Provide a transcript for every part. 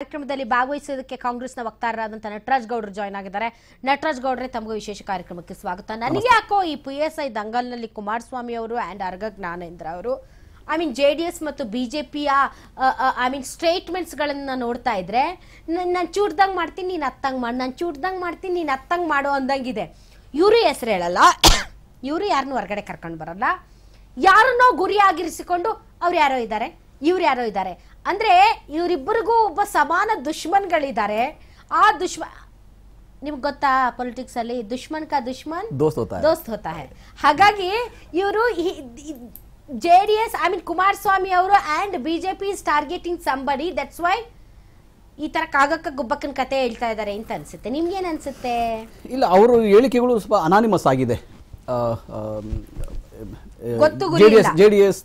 ಕಾರ್ಯಕ್ರಮದಲ್ಲಿ ಭಾಗವಹಿಸೋದಕ್ಕೆ ಕಾಂಗ್ರೆಸ್ನ ವಕ್ತಾರರಾದಂತಹ ನಟರಾಜ್ ಗೌಡ್ರು ಜಾಯ್ನ್ ಆಗಿದ್ದಾರೆ ನಟರಾಜ್ ಗೌಡ್ರೆ ತಮಗೂ ವಿಶೇಷ ಕಾರ್ಯಕ್ರಮಕ್ಕೆ ಸ್ವಾಗತ ನನಗೆ ಯಾಕೋ ಈ ಪಿ ಎಸ್ ಐ ದಂಗಲ್ನಲ್ಲಿ ಕುಮಾರಸ್ವಾಮಿ ಅವರು ಆ್ಯಂಡ್ ಅರ್ಗ ಜ್ಞಾನೇಂದ್ರ ಅವರು I mean J D S ಮತ್ತು ಬಿ ಜೆ ಪಿಯ ಐ ಮೀನ್ ಸ್ಟೇಟ್ಮೆಂಟ್ಸ್ಗಳನ್ನು ನೋಡ್ತಾ ಇದ್ರೆ ನನ್ನ ಚೂಡ್ದಂಗೆ ಮಾಡ್ತೀನಿ ನೀನು ಅತ್ತಂಗೆ ಮಾಡಿ ನಾನು ಚೂಡ್ದಂಗೆ ಮಾಡ್ತೀನಿ ನೀನು ಅತ್ತಂಗೆ ಮಾಡೋ ಅಂದಂಗಿದೆ ಇವರು ಹೆಸರು ಹೇಳಲ್ಲ ಇವರು ಯಾರನ್ನೂ ಹೊರಗಡೆ ಕರ್ಕೊಂಡು ಬರಲ್ಲ ಯಾರನ್ನೋ ಗುರಿಯಾಗಿರಿಸಿಕೊಂಡು ಅವ್ರು ಯಾರೋ ಇದ್ದಾರೆ ಇವ್ರು ಯಾರೋ ಇದ್ದಾರೆ ಅಂದ್ರೆ ಇವರಿಬ್ಬರಿಗೂ ಒಬ್ಬ ಸಮಾನ ದುಶ್ಮನ್ಗಳಿದ್ದಾರೆ ಆ ದುಶ್ಮನ್ ನಿಮ್ಗೆ ಗೊತ್ತಾ ಪೊಲಿಟಿಕ್ಸ್ ಅಲ್ಲಿ ದುಶ್ಮನ್ ಕಾ ದುಶ್ಮನ್ ದೋಸ್ತ್ ಹೋತಾ ಹಾಗಾಗಿ ಇವರು J D S I mean Kumaraswamy ಅವರು and B J P is targeting somebody that's why ಈ ತರ ಕಾಗಕ್ಕ ಗುಬ್ಬಕ್ಕನ ಕತೆ ಹೇಳ್ತಾ ಇದ್ದಾರೆ ಅಂತ ಅನ್ಸುತ್ತೆ ನಿಮ್ಗೇನು ಅನ್ಸುತ್ತೆ ಇಲ್ಲ ಅವರು ಹೇಳಿಕೆಗಳು ಸ್ವಲ್ಪ ಅನಾನಿಮಸ್ ಆಗಿದೆ J D S J D S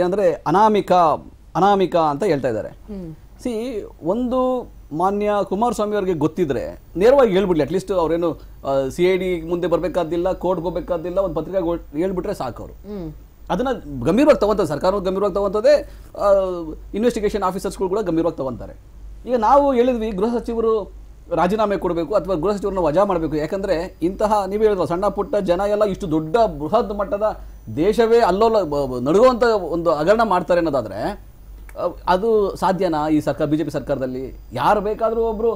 ಏನಂದ್ರೆ ಅನಾಮಿಕ ಅನಾಮಿಕ ಅಂತ ಹೇಳ್ತಾ ಇದ್ದಾರೆ ಸಿ ಒಂದು ಮಾನ್ಯ ಕುಮಾರಸ್ವಾಮಿ ಅವರಿಗೆ ಗೊತ್ತಿದ್ರೆ ನೇರವಾಗಿ ಹೇಳ್ಬಿಡ್ಲಿ ಅಟ್ಲೀಸ್ಟ್ ಅವ್ರೇನು ಸಿ ಐ ಡಿ ಮುಂದೆ ಬರಬೇಕಾದಿಲ್ಲ ಕೋರ್ಟ್ ಹೋಗಬೇಕಾದಿಲ್ಲ ಒಂದು ಪತ್ರಿಕೆಗೆ ಹೇಳ್ಬಿಟ್ರೆ ಸಾಕು ಅವರು ಅದನ್ನ ಗಂಭೀರವಾಗಿ ತಗೊಂತಾರೆ ಸರ್ಕಾರ ಗಂಭೀರವಾಗಿ ತಗೊಂತದೇ ಇನ್ವೆಸ್ಟಿಗೇಷನ್ ಆಫೀಸರ್ಸ್ಗಳು ಕೂಡ ಗಂಭೀರವಾಗಿ ತಗೊಂತಾರೆ ಈಗ ನಾವು ಹೇಳಿದ್ವಿ ಗೃಹ ಸಚಿವರು ರಾಜೀನಾಮೆ ಕೊಡಬೇಕು ಅಥವಾ ಗೃಹ ಸಚಿವರನ್ನ ವಜಾ ಮಾಡಬೇಕು ಯಾಕಂದರೆ ಇಂತಹ ನೀವು ಹೇಳಿದ್ರು ಸಣ್ಣ ಪುಟ್ಟ ಜನ ಎಲ್ಲ ಇಷ್ಟು ದೊಡ್ಡ ಬೃಹತ್ ಮಟ್ಟದ ದೇಶವೇ ಅಲ್ಲೋಲ್ಲ ನಡುಗುವಂತ ಒಂದು ಹಗರಣ ಮಾಡ್ತಾರೆ ಅನ್ನೋದಾದ್ರೆ ಅದು ಸಾಧ್ಯನಾ ಈ ಸರ್ಕಾರ ಬಿ ಜೆ ಪಿ ಸರ್ಕಾರದಲ್ಲಿ ಯಾರು ಬೇಕಾದರೂ ಒಬ್ಬರು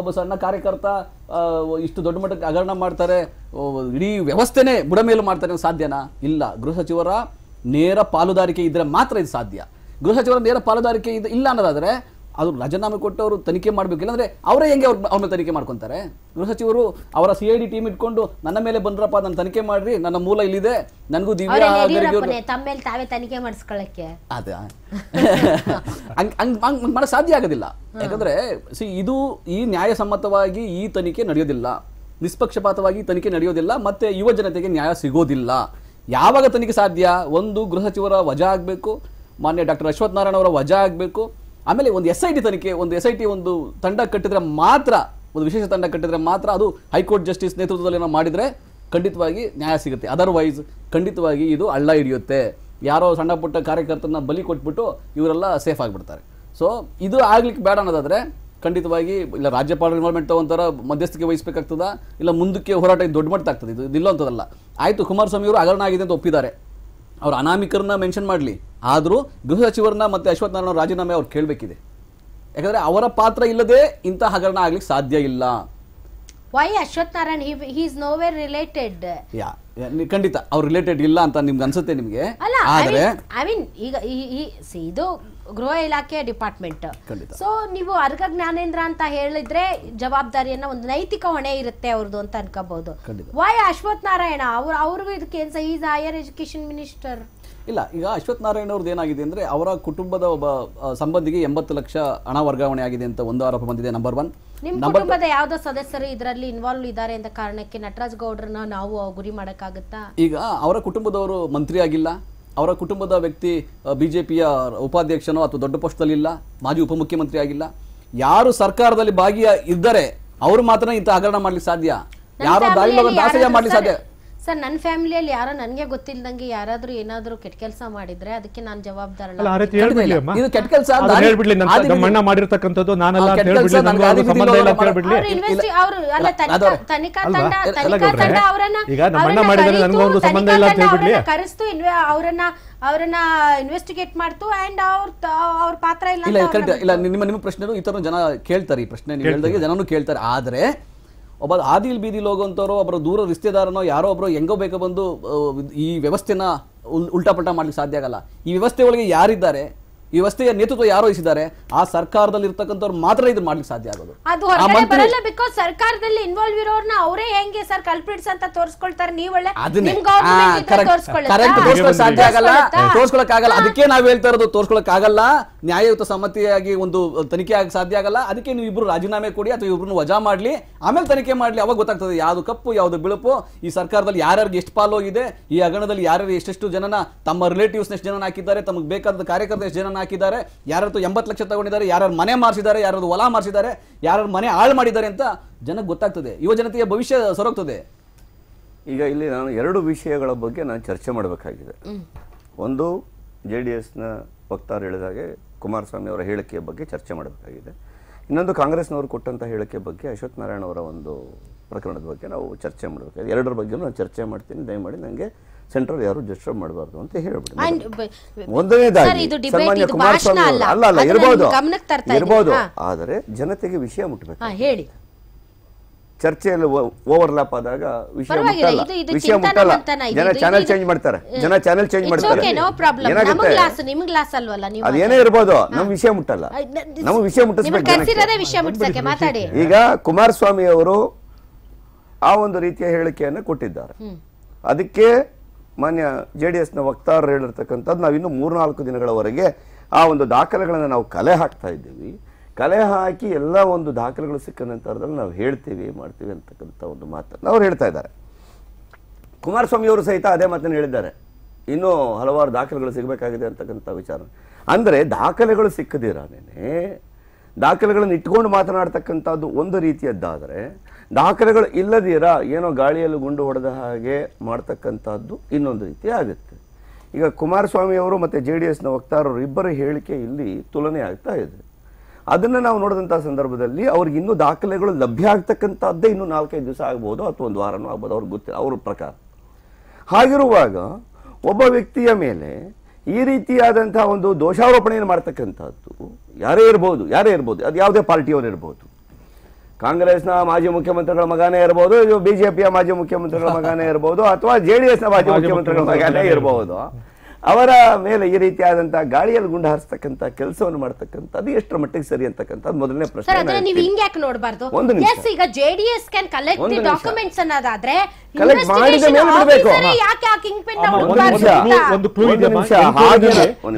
ಒಬ್ಬ ಸಣ್ಣ ಕಾರ್ಯಕರ್ತ ಇಷ್ಟು ದೊಡ್ಡ ಮಟ್ಟಕ್ಕೆ ಹಗರಣ ಮಾಡ್ತಾರೆ ಇಡೀ ವ್ಯವಸ್ಥೆನೇ ಬುಡಮೇಲು ಮಾಡ್ತಾರೆ ಸಾಧ್ಯನಾ ಇಲ್ಲ ಗೃಹ ಸಚಿವರ ನೇರ ಪಾಲುದಾರಿಕೆ ಇದ್ದರೆ ಮಾತ್ರ ಇದು ಸಾಧ್ಯ ಗೃಹ ಸಚಿವರ ನೇರ ಪಾಲುದಾರಿಕೆ ಇದು ಇಲ್ಲ ಅನ್ನೋದಾದರೆ ಅದು ರಾಜೀನಾಮೆ ಅವರು ತನಿಖೆ ಮಾಡಬೇಕಿಲ್ಲ ಅಂದರೆ ಅವರೇ ಹೆಂಗೆ ಅವ್ರ ಅವ್ರನ್ನ ತನಿಖೆ ಮಾಡ್ಕೊತಾರೆ ಗೃಹ ಸಚಿವರು ಅವರ ಸಿ ಐ ಡಿ ಟೀಮ್ ಇಟ್ಕೊಂಡು ನನ್ನ ಮೇಲೆ ಬಂದ್ರಪ್ಪ ನಾನು ತನಿಖೆ ಮಾಡ್ರಿ ನನ್ನ ಮೂಲ ಇಲ್ಲಿದೆ ನನಗೂ ತಾವೇ ತನಿಖೆ ಮಾಡಿಸ್ಕೊಳ್ಳಕ್ಕೆ ಅದೇ ಹಂಗೆ ಸಾಧ್ಯ ಆಗೋದಿಲ್ಲ ಯಾಕಂದರೆ ಸಿ ಇದು ಈ ನ್ಯಾಯಸಮ್ಮತವಾಗಿ ಈ ತನಿಖೆ ನಡೆಯೋದಿಲ್ಲ ನಿಷ್ಪಕ್ಷಪಾತವಾಗಿ ತನಿಖೆ ನಡೆಯೋದಿಲ್ಲ ಮತ್ತೆ ಯುವ ಜನತೆಗೆ ನ್ಯಾಯ ಸಿಗೋದಿಲ್ಲ ಯಾವಾಗ ತನಿಖೆ ಸಾಧ್ಯ ಒಂದು ಗೃಹ ಸಚಿವರ ವಜಾ ಆಗಬೇಕು ಮಾನ್ಯ ಡಾಕ್ಟರ್ ಅಶ್ವಥ್ ನಾರಾಯಣ ಅವರ ವಜಾ ಆಗಬೇಕು ಆಮೇಲೆ ಒಂದು ಎಸ್ ಐ ಟಿ ತನಿಖೆ ಒಂದು ಎಸ್ ಐ ಟಿ ಒಂದು ತಂಡ ಕಟ್ಟಿದ್ರೆ ಮಾತ್ರ ಒಂದು ವಿಶೇಷ ತಂಡ ಕಟ್ಟಿದ್ರೆ ಮಾತ್ರ ಅದು ಹೈಕೋರ್ಟ್ ಜಸ್ಟಿಸ್ ನೇತೃತ್ವದಲ್ಲಿ ನಾವು ಮಾಡಿದರೆ ಖಂಡಿತವಾಗಿ ನ್ಯಾಯ ಸಿಗುತ್ತೆ ಅದರ್ವೈಸ್ ಖಂಡಿತವಾಗಿ ಇದು ಹಳ್ಳ ಹಿಡಿಯುತ್ತೆ ಯಾರೋ ಸಣ್ಣ ಪುಟ್ಟ ಕಾರ್ಯಕರ್ತರನ್ನ ಬಲಿ ಕೊಟ್ಬಿಟ್ಟು ಇವರೆಲ್ಲ ಸೇಫ್ ಆಗಿಬಿಡ್ತಾರೆ ಸೊ ಇದು ಆಗ್ಲಿಕ್ಕೆ ಬೇಡ ಅನ್ನೋದಾದರೆ ಖಂಡಿತವಾಗಿ ಇಲ್ಲ ರಾಜ್ಯಪಾಲರ ಇನ್ವಾಲ್ವ್ಮೆಂಟ್ ತಗೊಂತಾರ ಮಧ್ಯಸ್ಥಿಕೆ ವಹಿಸಬೇಕಾಗ್ತದ ಇಲ್ಲ ಮುಂದಕ್ಕೆ ಹೋರಾಟ ದೊಡ್ಡ ಮಟ್ಟ ಆಗ್ತದೆ ಇದು ಇಲ್ಲೋ ಅಂತದಲ್ಲ ಆಯಿತು ಕುಮಾರಸ್ವಾಮಿ ಅವರು ಹಗರಣ ಆಗಿದೆ ಅಂತ ಒಪ್ಪಿದ್ದಾರೆ ಅವರು ಅನಾಮಿಕರನ್ನ ಮೆನ್ಷನ್ ಮಾಡಲಿ ಆದರೂ ಗೃಹ ಸಚಿವರನ್ನ ಮತ್ತು ಅಶ್ವಥ್ ನಾರಾಯಣ ರಾಜೀನಾಮೆ ಅವ್ರು ಕೇಳಬೇಕಿದೆ ಯಾಕಂದರೆ ಅವರ ಪಾತ್ರ ಇಲ್ಲದೆ ಇಂಥ ಹಗರಣ ಆಗ್ಲಿಕ್ಕೆ ಸಾಧ್ಯ ಇಲ್ಲ why Ashwath Narayan he is nowhere related yeah ಖಂಡಿತ ಅವ್ರು ರಿಲೇಟೆಡ್ ಇಲ್ಲ ಅಂತ ನಿಮ್ಗೆ ಅನ್ಸುತ್ತೆ ನಿಮಗೆ ಆದ್ರೆ ಐ ಮೀನ್ ಈಗ ಇದು ಗೃಹ ಇಲಾಖೆ ಡಿಪಾರ್ಟ್ಮೆಂಟ್ ಸೊ ನೀವು ಅರ್ಗ ಜ್ಞಾನೇಂದ್ರ ಅಂತ ಹೇಳಿದ್ರೆ ಜವಾಬ್ದಾರಿಯನ್ನ ಒಂದು ನೈತಿಕ ಹೊಣೆ ಇರುತ್ತೆ ಅವ್ರದ್ದು ಅಂತ ಅನ್ಕೋಬಹುದು ವಾಯ್ ಅಶ್ವಥ್ ನಾರಾಯಣ ಅವ್ರ ಅವ್ರಿಗೂ ಇದಕ್ಕೆ ಈಸ್ ಹೈಯರ್ ಎಜುಕೇಶನ್ ಮಿನಿಸ್ಟರ್ ಇಲ್ಲ ಈಗ ಅಶ್ವಥ್ ನಾರಾಯಣ ಅವ್ರದ್ದು ಏನಾಗಿದೆ ಅಂದ್ರೆ ಅವರ ಕುಟುಂಬದ ಒಬ್ಬ ಸಂಬಂಧಿಗೆ ಎಂಬತ್ತು ಲಕ್ಷ ಹಣ ವರ್ಗಾವಣೆ ಆಗಿದೆ ಅಂತ ಒಂದು ಆರೋಪ ಬಂದಿದೆ ನಂಬರ್ ಒನ್ ನಿಮ್ಮ ಕುಟುಂಬದ ಯಾವ್ದೋ ಸದಸ್ಯರು ಇದರಲ್ಲಿ ಇನ್ವಾಲ್ವ್ ಇದ್ದಾರೆ ಅಂತ ಕಾರಣಕ್ಕೆ ನಟರಾಜ್ ಗೌಡ್ರನ್ನ ನಾವು ಗುರಿ ಮಾಡೋಕ್ಕಾಗುತ್ತಾ ಈಗ ಅವರ ಕುಟುಂಬದವರು ಮಂತ್ರಿ ಆಗಿಲ್ಲ ಅವರ ಕುಟುಂಬದ ವ್ಯಕ್ತಿ ಬಿ ಜೆ ಪಿಯ ಉಪಾಧ್ಯಕ್ಷನೋ ಅಥವಾ ದೊಡ್ಡ ಇಲ್ಲ ಮಾಜಿ ಉಪಮುಖ್ಯಮಂತ್ರಿ ಆಗಿಲ್ಲ ಯಾರು ಸರ್ಕಾರದಲ್ಲಿ ಭಾಗಿಯ ಇದ್ದರೆ ಅವರು ಮಾತ್ರ ಇಂಥ ಹಗರಣ ಮಾಡಲಿಕ್ಕೆ ಸಾಧ್ಯ ಯಾರು ದಾಳಿ ದಾಸಯ್ಯ ಮಾಡಲಿಕ್ಕೆ ಸಾಧ್ಯ ಸರ್ ನನ್ನ ಫ್ಯಾಮಿಲಿಯಲ್ಲಿ ಯಾರೋ ನನಗೆ ಗೊತ್ತಿಲ್ಲದಂಗೆ ಯಾರಾದರೂ ಏನಾದರೂ ಕೆಟ್ಟ ಕೆಲಸ ಮಾಡಿದ್ರೆ ಅದಕ್ಕೆ ನಾನು ಜವಾಬ್ದಾರ ಮಾಡಿರ್ತಕ್ಕಂಥದ್ದು ಸಂಬಂಧ ಇಲ್ಲ ಕರೆಸ್ತು ಅವರನ್ನ ಅವರನ್ನ ಇನ್ವೆಸ್ಟಿಗೇಟ್ ಮಾಡ್ತು ಅಂಡ್ ಅವ್ರ ಅವ್ರ ಪಾತ್ರ ಇಲ್ಲ ಇಲ್ಲ ಇಲ್ಲ ನಿಮ್ಮ ನಿಮ್ಮ ಪ್ರಶ್ನೆನು ಈ ತರ ಜನ ಕೇಳ್ತಾರೆ ಈ ಪ್ರಶ್ನೆ ನೀವು ಜನನು ಕೇಳ್ತಾರೆ ಆದ್ರೆ ಒಬ್ಬ ಆದಿಲ್ ಬೀದಿಲಿ ಹೋಗುವಂಥವ್ರು ಒಬ್ಬರು ದೂರ ರಿಶ್ತೆದಾರನೋ ಯಾರೋ ಒಬ್ಬರು ಹೆಂಗೋ ಬೇಕೋ ಬಂದು ಈ ವ್ಯವಸ್ಥೆನ ಉಲ್ ಉಲ್ಟಾಪಲ್ಟಾ ಮಾಡಲಿಕ್ಕೆ ಸಾಧ್ಯ ಆಗಲ್ಲ ಈ ವ್ಯವಸ್ಥೆ ಒಳಗೆ ಯಾರಿದ್ದಾರೆ ಈ ವ್ಯವಸ್ಥೆಯ ನೇತೃತ್ವ ಯಾರು ವಹಿಸಿದ್ದಾರೆ ಆ ಸರ್ಕಾರದಲ್ಲಿ ಇರ್ತಕ್ಕಂಥವ್ರು ಮಾತ್ರ ಇದನ್ನ ಮಾಡ್ಲಿಕ್ಕೆ ಸಾಧ್ಯ ಆಗೋದು ಬಿಕಾಸ್ ಸರ್ಕಾರದಲ್ಲಿ ಇನ್ವಾಲ್ವ್ ಇರೋರ್ನ ಅವರೇ ಹೆಂಗೆ ಸರ್ ಕಲ್ಪಿಡ್ಸ್ ಅಂತ ತೋರಿಸ್ಕೊಳ್ತಾರೆ ನೀವೊಳ್ಳೆ ಸಾಧ್ಯ ಆಗಲ್ಲ ತೋರಿಸ್ಕೊಳಕ್ ಆಗಲ್ಲ ಅದಕ್ಕೆ ನಾವ್ ಹೇಳ್ತಾ ಇರೋದು ತೋರಿಸ್ಕೊಳಕ್ ಆಗಲ್ಲ ನ್ಯಾಯಯುತ ಸಮ್ಮತಿಯಾಗಿ ಒಂದು ತನಿಖೆ ಆಗಿ ಸಾಧ್ಯ ಆಗಲ್ಲ ಅದಕ್ಕೆ ನೀವು ಇಬ್ರು ರಾಜೀನಾಮೆ ಕೊಡಿ ಅಥವಾ ಇಬ್ಬರನ್ನು ವಜಾ ಮಾಡ್ಲಿ ಆಮೇಲೆ ತನಿಖೆ ಮಾಡ್ಲಿ ಅವಾಗ ಗೊತ್ತಾಗ್ತದೆ ಯಾವ್ದು ಕಪ್ಪು ಯಾವ್ದು ಬಿಳುಪು ಈ ಸರ್ಕಾರದಲ್ಲಿ ಯಾರ್ಯಾರಿಗೆ ಎಷ್ಟು ಪಾಲು ಇದೆ ಈ ಹಗರಣದಲ್ಲಿ ಯಾರ್ಯಾರು ಎಷ್ಟೆಷ್ಟು ಜನನ ತಮ್ಮ ರಿಲೇಟಿವ್ಸ್ ಎಷ್ಟು ಜನನ ಹಾಕಿದ್ದಾರೆ ತಮಗೆ ಬೇಕಾದ ಕಾರ್ಯಕರ್ತ ಎಷ್ಟು ಜನ ಹಾಕಿದ್ದಾರೆ ಯಾರತ್ತು ಎಂಬತ್ತು ಲಕ್ಷ ತಗೊಂಡಿದ್ದಾರೆ ಯಾರು ಮನೆ ಮಾರಿಸಿದ್ದಾರೆ ಯಾರು ಹೊಲ ಮಾರಿಸಿದ್ದಾರೆ ಯಾರು ಮನೆ ಹಾಳು ಮಾಡಿದ್ದಾರೆ ಅಂತ ಜನಕ್ಕೆ ಗೊತ್ತಾಗ್ತದೆ ಯುವ ಜನತೆಯ ಭವಿಷ್ಯ ಸೊರಗ್ತದೆ ಈಗ ಇಲ್ಲಿ ನಾನು ಎರಡು ವಿಷಯಗಳ ಬಗ್ಗೆ ನಾನು ಚರ್ಚೆ ಮಾಡಬೇಕಾಗಿದೆ ಒಂದು ಜೆ ಡಿ ಎಸ್ನ ವಕ್ತಾರ ಹೇಳಿದಾಗೆ ಕುಮಾರಸ್ವಾಮಿ ಅವರ ಹೇಳಿಕೆಯ ಬಗ್ಗೆ ಚರ್ಚೆ ಮಾಡಬೇಕಾಗಿದೆ ಇನ್ನೊಂದು ಕಾಂಗ್ರೆಸ್ನವರು ಕೊಟ್ಟಂಥ ಹೇಳಿಕೆ ಬಗ್ಗೆ ಅಶ್ವಥ್ ನಾರಾಯಣ ಅವರ ಒಂದು ಪ್ರಕರಣದ ಬಗ್ಗೆ ನಾವು ಚರ್ಚೆ ಮಾಡಬೇಕಾಗಿದೆ ಎರಡರ ಬಗ್ಗೆ ನಾನು ಚರ್ಚೆ ಮಾಡ್ತೀನಿ ದಯಮಾಡಿ ನನಗೆ ಸೆಂಟ್ರಲ್ ಯಾರು ಡಿಸ್ಟರ್ಬ್ ಮಾಡಬಾರ್ದು ಅಂತ ಹೇಳ್ಬಿಟ್ಟು ಒಂದನೇದಾಗಿ ಸನ್ಮಾನ್ಯ ಕುಮಾರಸ್ವಾಮಿ ಅಲ್ಲ ಅಲ್ಲ ಇರಬಹುದು ಇರಬಹುದು ಆದರೆ ಜನತೆಗೆ ವಿಷಯ ಮುಟ್ಟಬೇಕು ಹೇಳಿ ಚರ್ಚೆಯಲ್ಲಿ ಓವರ್ಲ್ಯಾಪ್ ಆದಾಗ ವಿಷಯ ಮುಟ್ಟಲ್ಲ ವಿಷಯ ಮುಟ್ಟಲ್ಲ ಜನ ಚಾನೆಲ್ ಚೇಂಜ್ ಮಾಡ್ತಾರೆ ಜನ ಚಾನೆಲ್ ಚೇಂಜ್ ಮಾಡ್ತಾರೆ ಏನಾಗುತ್ತೆ ಅದೇನೇ ಇರ್ಬೋದು ನಮ್ಮ ವಿಷಯ ಮುಟ್ಟಲ್ಲ ನಮ್ಮ ವಿಷಯ ಮುಟ್ಟಿಸ್ಬೇಕು ಈಗ ಕುಮಾರಸ್ವಾಮಿ ಅವರು ಆ ಒಂದು ರೀತಿಯ ಹೇಳಿಕೆಯನ್ನು ಕೊಟ್ಟಿದ್ದಾರೆ ಅದಕ್ಕೆ ಮಾನ್ಯ ಜೆ ಡಿ ಎಸ್ನ ವಕ್ತಾರರು ಹೇಳಿರ್ತಕ್ಕಂಥದ್ದು ನಾವು ಮೂರು ಮೂರ್ನಾಲ್ಕು ದಿನಗಳವರೆಗೆ ಆ ಒಂದು ದಾಖಲೆಗಳನ್ನು ನಾವು ಕಲೆ ಹಾಕ್ತಾ ಇದ್ದೀವಿ ಕಲೆ ಹಾಕಿ ಎಲ್ಲ ಒಂದು ದಾಖಲೆಗಳು ಸಿಕ್ಕ ನಂತರದಲ್ಲಿ ನಾವು ಹೇಳ್ತೀವಿ ಮಾಡ್ತೀವಿ ಅಂತಕ್ಕಂಥ ಒಂದು ಮಾತನ್ನು ಅವ್ರು ಹೇಳ್ತಾ ಇದ್ದಾರೆ ಕುಮಾರಸ್ವಾಮಿಯವರು ಸಹಿತ ಅದೇ ಮಾತನ್ನು ಹೇಳಿದ್ದಾರೆ ಇನ್ನೂ ಹಲವಾರು ದಾಖಲೆಗಳು ಸಿಗಬೇಕಾಗಿದೆ ಅಂತಕ್ಕಂಥ ವಿಚಾರ ಅಂದರೆ ದಾಖಲೆಗಳು ಸಿಕ್ಕದಿರಾನೇ ದಾಖಲೆಗಳನ್ನು ಇಟ್ಕೊಂಡು ಮಾತನಾಡ್ತಕ್ಕಂಥದ್ದು ಒಂದು ರೀತಿಯದ್ದಾದರೆ ದಾಖಲೆಗಳು ಇಲ್ಲದಿರ ಏನೋ ಗಾಳಿಯಲ್ಲಿ ಗುಂಡು ಹೊಡೆದ ಹಾಗೆ ಮಾಡ್ತಕ್ಕಂಥದ್ದು ಇನ್ನೊಂದು ರೀತಿ ಆಗುತ್ತೆ ಈಗ ಕುಮಾರಸ್ವಾಮಿ ಅವರು ಮತ್ತು ಜೆ ಡಿ ಎಸ್ನ ವಕ್ತಾರರು ಇಬ್ಬರ ಹೇಳಿಕೆ ಇಲ್ಲಿ ತುಲನೆ ಆಗ್ತಾ ಇದೆ ಅದನ್ನು ನಾವು ನೋಡಿದಂಥ ಸಂದರ್ಭದಲ್ಲಿ ಅವ್ರಿಗೆ ಇನ್ನೂ ದಾಖಲೆಗಳು ಲಭ್ಯ ಆಗ್ತಕ್ಕಂಥದ್ದೇ ಇನ್ನೂ ನಾಲ್ಕೈದು ದಿವಸ ಆಗ್ಬೋದು ಅಥವಾ ಒಂದು ವಾರನೂ ಆಗ್ಬೋದು ಅವ್ರಿಗೆ ಗೊತ್ತಿಲ್ಲ ಅವ್ರ ಪ್ರಕಾರ ಹಾಗಿರುವಾಗ ಒಬ್ಬ ವ್ಯಕ್ತಿಯ ಮೇಲೆ ಈ ರೀತಿಯಾದಂಥ ಒಂದು ದೋಷಾರೋಪಣೆಯನ್ನು ಮಾಡ್ತಕ್ಕಂಥದ್ದು ಯಾರೇ ಇರ್ಬೋದು ಯಾರೇ ಇರ್ಬೋದು ಅದು ಯಾವುದೇ ಪಾರ್ಟಿಯವರು ಇರ್ಬೋದು ಕಾಂಗ್ರೆಸ್ನ ಮಾಜಿ ಮುಖ್ಯಮಂತ್ರಿಗಳ ಮಗನೇ ಇರಬಹುದು ಇದು ಬಿಜೆಪಿಯ ಮಾಜಿ ಮುಖ್ಯಮಂತ್ರಿಗಳ ಮಗನೇ ಇರಬಹುದು ಅಥವಾ ಜೆಡಿಎಸ್ನ ಮಾಜಿ ಮುಖ್ಯಮಂತ್ರಿಗಳ ಮಗನೇ ಇರಬಹುದು ಅವರ ಮೇಲೆ ಈ ರೀತಿಯಾದಂತಹ ಗಾಳಿಯಲ್ಲಿ ಗುಂಡು ಹಾರಿಸ್ತಕ್ಕಂಥ ಕೆಲಸವನ್ನು ಮಾಡ್ತಕ್ಕಂಥದ್ದು ಎಷ್ಟರ ಮಟ್ಟಿಗೆ ಸರಿ ಅಂತಕ್ಕಂಥದ್ದು ಮೊದಲನೇ ಪ್ರಶ್ನೆ ನೀವು ಹಿಂಗೆ ಯಾಕೆ ನೋಡಬಾರ್ದು ಒಂದು ಈಗ ಜೆಡಿಎಸ್ ಕ್ಯಾನ್ ಕಲೆಕ್ಟ್ ಡಾಕ್ಯುಮೆಂಟ್ಸ್ ಅನ್ನೋದಾದ್ರೆ ಕಲೆಕ್ಟ್ ಮಾಡಿದ ಮೇಲೆ ಬಿಡಬೇಕು ಯಾಕೆ ಆ ಕಿಂಗ್ ಪಿನ್ ಒಂದು ಕ್ಲೂ ಇದೆ ಹಾಗೆ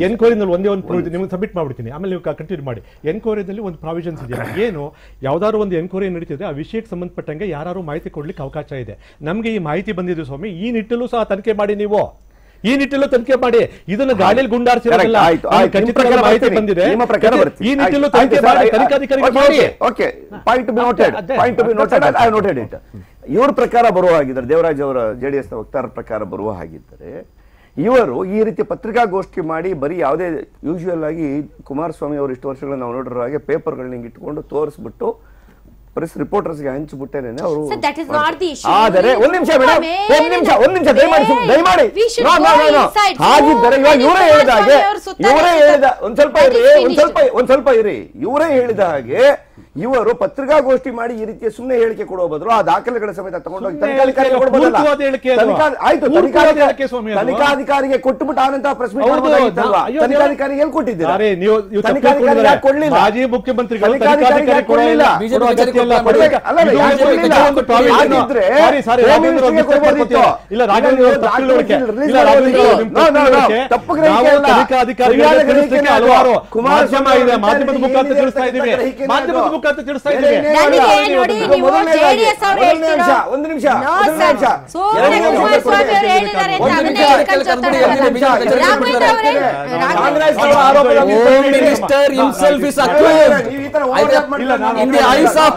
ಎನ್ಕ್ವೈರಿನಲ್ಲಿ ಒಂದೇ ಒಂದು ಕ್ಲೂ ಇದೆ ನಿಮಗೆ ಸಬ್ಮಿಟ್ ಮಾಡ್ಬಿಡ್ತೀನಿ ಆಮೇಲೆ ನೀವು ಕಂಟಿನ್ಯೂ ಮಾಡಿ ಎನ್ಕ್ವೈರಿದಲ್ಲಿ ಒಂದು ಪ್ರಾವಿಷನ್ಸ್ ಇದೆ ಏನು ಯಾವ್ದಾದ್ರು ಒಂದು ಎನ್ಕ್ವೈರಿ ನಡೀತಿದ್ರೆ ಆ ವಿಷಯಕ್ಕೆ ಸಂಬಂಧಪಟ್ಟಂಗೆ ಯಾರು ಮಾಹಿತಿ ಕೊಡ್ಲಿಕ್ಕೆ ಅವಕಾಶ ಇದೆ ನಮಗೆ ಈ ಮಾಹಿತಿ ಬಂದಿದೆ ಸ್ವಾಮಿ ಈ ನಿಟ್ಟಲ್ಲೂ ಸಹ ತನಿಖೆ ಮಾಡಿ ನೀವು ಈ ನಿಟ್ಟಿನಲ್ಲೂ ತನಿಖೆ ಮಾಡಿ ಇದನ್ನು ಗಾಳಿಯಲ್ಲಿ ಗುಂಡಾರಿಸಿರಲ್ಲ ಮಾಹಿತಿ ಬಂದಿದೆ ಈ ನಿಟ್ಟಿನಲ್ಲೂ ತನಿಖೆ ಮಾಡಿ ತನಿಖಾಧಿಕಾರಿಗಳು ಪಾಯಿಂಟ್ ಪಾಯಿಂಟ್ ಬಿ ನೋಟೆಡ್ ಇವ್ರ ಪ್ರಕಾರ ಬರುವ ಹಾಗಿದ್ರೆ ದೇವರಾಜ್ ಅವರ ಜೆಡಿಎಸ್ ವಕ್ತಾರ ಪ್ರಕಾರ ಬರುವ ಹಾಗಿದ್ರೆ ಇವರು ಈ ರೀತಿ ಪತ್ರಿಕಾಗೋಷ್ಠಿ ಮಾಡಿ ಬರೀ ಯಾವುದೇ ಯೂಶುವಲ್ ಆಗಿ ಕುಮಾರಸ್ವಾಮಿ ಅವರು ಇಷ್ಟು ವರ್ಷಗಳ ನಾವು ನೋಡಿರೋ ಹಾಗೆ ಪೇಪರ್ಗಳನ್ನ ಇಟ್ಕೊಂಡು ತೋರಿಸ್ಬಿಟ್ಟು ಪ್ರೆಸ್ ರಿಪೋರ್ಟರ್ಸ್ಗೆ ಬಿಟ್ಟೇನೆ ಅವರು ಆದರೆ ಒಂದ್ ನಿಮಿಷ ಮೇಡಮ್ ಒಂದ್ ನಿಮಿಷ ಒಂದ್ ನಿಮಿಷ ದಯಮಾಡಿ ದಯಮಾಡಿ ಹಾಗಿದ್ದರೆ ಇವಾಗ ಇವರೇ ಹೇಳಿದ ಹಾಗೆ ಇವರೇ ಹೇಳಿದ ಒಂದ್ ಸ್ವಲ್ಪ ಇರಿ ಒಂದ್ ಸ್ವಲ್ಪ ಒಂದ್ ಸ್ವಲ್ಪ ಇರಿ ಇವರೇ ಹೇಳಿದ ಹಾಗೆ ಇವರು ಪತ್ರಿಕಾಗೋಷ್ಠಿ ಮಾಡಿ ಈ ರೀತಿಯ ಸುಮ್ಮನೆ ಹೇಳಿಕೆ ಕೊಡುವ ಬದಲು ಆ ದಾಖಲೆಗಳ ಸಮೇತ ತಗೊಂಡೋಗಿ ತನಿಖಾ ತನಿಖಾಧಿಕಾರಿಗೆ ಕೊಟ್ಟು ಆನಂತರ ಪ್ರಶ್ನೆ ತನಿಖಾಧಿಕಾರಿಗೆ ತಪ್ಪು ಒಂದು ನಿಮಿಷ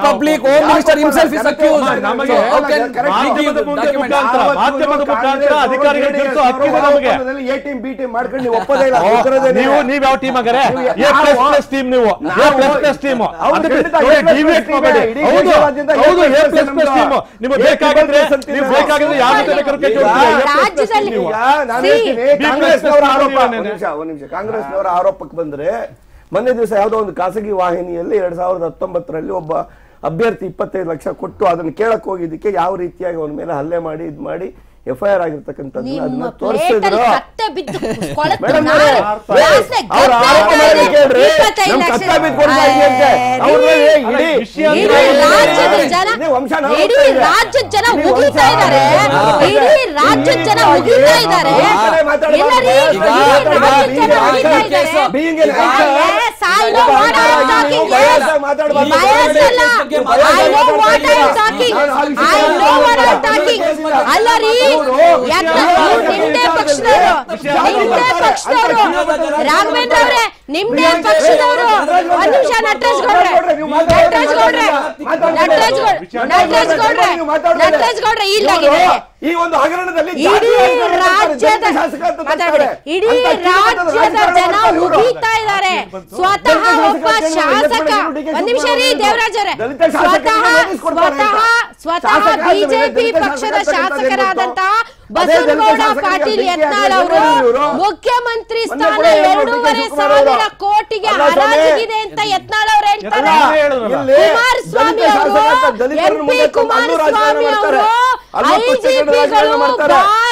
ಪಬ್ಲಿಕ್ ಹೋಮ್ ಅಧಿಕಾರಿಗಳು ನೀವು ಒಪ್ಪದೇ ಇಲ್ಲ ನೀವು ಯಾವ ಟೀಮ್ ಆಗರೆ ಟೀಮ್ ನೀವು ಟೀಮ್ ಕಾಂಗ್ರೆಸ್ನವರ ಆರೋಪಕ್ಕೆ ಬಂದ್ರೆ ಮೊನ್ನೆ ದಿವಸ ಯಾವುದೋ ಒಂದು ಖಾಸಗಿ ವಾಹಿನಿಯಲ್ಲಿ ಎರಡ್ ಸಾವಿರದ ಹತ್ತೊಂಬತ್ತರಲ್ಲಿ ಒಬ್ಬ ಅಭ್ಯರ್ಥಿ ಇಪ್ಪತ್ತೈದು ಲಕ್ಷ ಕೊಟ್ಟು ಅದನ್ನು ಕೇಳಕ್ ಹೋಗಿದ್ದಕ್ಕೆ ಯಾವ ರೀತಿಯಾಗಿ ಅವನ ಮೇಲೆ ಹಲ್ಲೆ ಮಾಡಿ ಇದ್ ಮಾಡಿ ಎಫ್ಐಆರ್ ಆಗಿರ್ತಕ್ಕಂಥ ಜನ ಮುಗಿಸ್ತಾ ಇದ್ದಾರೆ ಇಡೀ ರಾಜ್ಯದ ಜನ ಇದ್ದಾರೆ I know what I am talking. Yes, bias ಅಲ್ಲ. I know what I am talking. I know what I am talking. ಅಲ್ಲ ರೀ ಯಾಕೆ ನೀವು ನಿನ್ನೆ ಪಕ್ಷದವರು ನಿಮ್ದೇ ಪಕ್ಷದವರು ಪಕ್ಷದವರು ನಿಮಿಷ ಗೌಡ್ರೆ ನಟರಾಜ್ ಗೌಡ್ರೆ ನಟರಾಜ್ ಇಡೀ ರಾಜ್ಯದ ಜನ ಇದ್ದಾರೆ ಸ್ವತಃ ಒಬ್ಬ ಶಾಸಕ ಒಂದ್ ನಿಮಿಷ ರೀ ಸ್ವತಃ ಸ್ವತಃ ಸ್ವತಃ ಬಿಜೆಪಿ ಪಕ್ಷದ ಶಾಸಕರಾದಂತಹ ಬಸವನಗೌಡ ಪಾಟೀಲ್ ಯತ್ನಾಳ್ ಅವರು ಮುಖ್ಯಮಂತ್ರಿ ಸ್ಥಾನ ಎರಡೂವರೆ ಸಾವಿರ ಕೋಟಿಗೆ ಹರಾಜಿಗಿದೆ ಅಂತ ಯತ್ನಾಳ್ ಅವರು ಹೇಳ್ತಾರೆ ಕುಮಾರಸ್ವಾಮಿ ಅವರು ಪಿ ಕುಮಾರಸ್ವಾಮಿ ಅವರು ಐಜಿಪಿಗಳು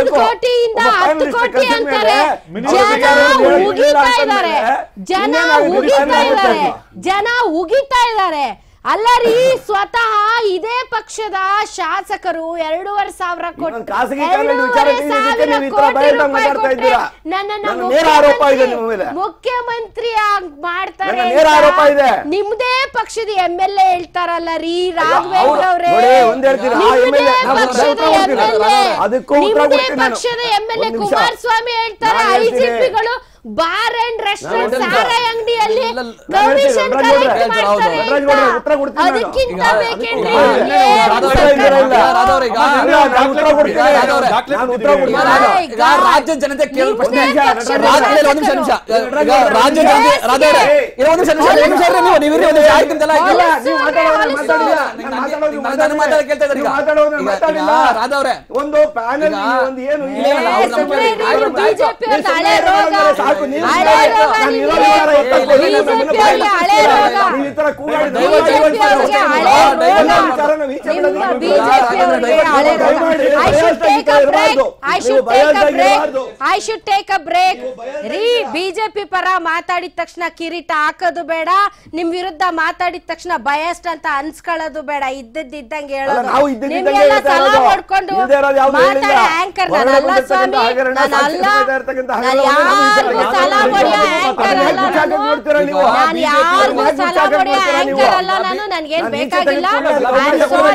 ಒಂದ್ ಕೋಟಿಯಿಂದ ಹತ್ತು ಕೋಟಿ ಅಂತಾರೆ ಜನ ಉಗಿತಾ ಇದ್ದಾರೆ ಜನ ಉಗಿತಾ ಇದ್ದಾರೆ ಜನ ಉಗಿತಾ ಇದ್ದಾರೆ ಅಲ್ಲ ರೀ ಸ್ವತಃ ಇದೇ ಪಕ್ಷದ ಶಾಸಕರು ಎರಡೂವರೆ ಸಾವಿರ ನನ್ನ ಮುಖ್ಯಮಂತ್ರಿ ಮಾಡ್ತಾರೆ ನಿಮ್ದೇ ಪಕ್ಷದ ಎಂ ಎಲ್ ಎ ಹೇಳ್ತಾರಲ್ಲ ರೀ ರಾಘವೇಂದ್ರ ಅವರೇ ಪಕ್ಷದ ಎಂ ಪಕ್ಷದ ಎಂ ಎಲ್ ಎ ಕುಮಾರಸ್ವಾಮಿ ಹೇಳ್ತಾರೆ ಐಜಿಪಿಗಳು ಬಾರ್ ಅಂಡ್ ರೆಸ್ಟೋರೆಂಟ್ ಸಾರಾಯ ಅಂಗಡಿಯಲ್ಲಿ ಕಮಿಷನ್ ಕಲೆಕ್ಟ್ ಅದಕ್ಕಿಂತ ರಾಜ್ಯ ಜನತೆ ಕೇಳಿ ಪ್ರಶ್ನೆ ಒಂದ್ ಡಾಕ್ಟರ್ ರಾಜ್ಯ ಜನತೆ ಒಂದು ನಿಮಿಷ I should take a break ರೀ ಬಿಜೆಪಿ ಪರ ಮಾತಾಡಿದ ತಕ್ಷಣ ಕಿರೀಟ ಹಾಕೋದು ಬೇಡ ನಿಮ್ ವಿರುದ್ಧ ಮಾತಾಡಿದ ತಕ್ಷಣ ಬಯಸ್ಟ್ ಅಂತ ಅನ್ಸ್ಕೊಳ್ಳೋದು ಬೇಡ ಇದ್ದದ್ದಿದ್ದಂಗೆ ಹೇಳೋದು ನಾವು ಇದ್ದದ್ದಿದ್ದಂಗೆ ನಿಮ್ಗೆಲ್ಲ ಅಲ್ಲ ನಾನು ನನ್ಗೇನ್ ಬೇಕಾಗಿಲ್ಲ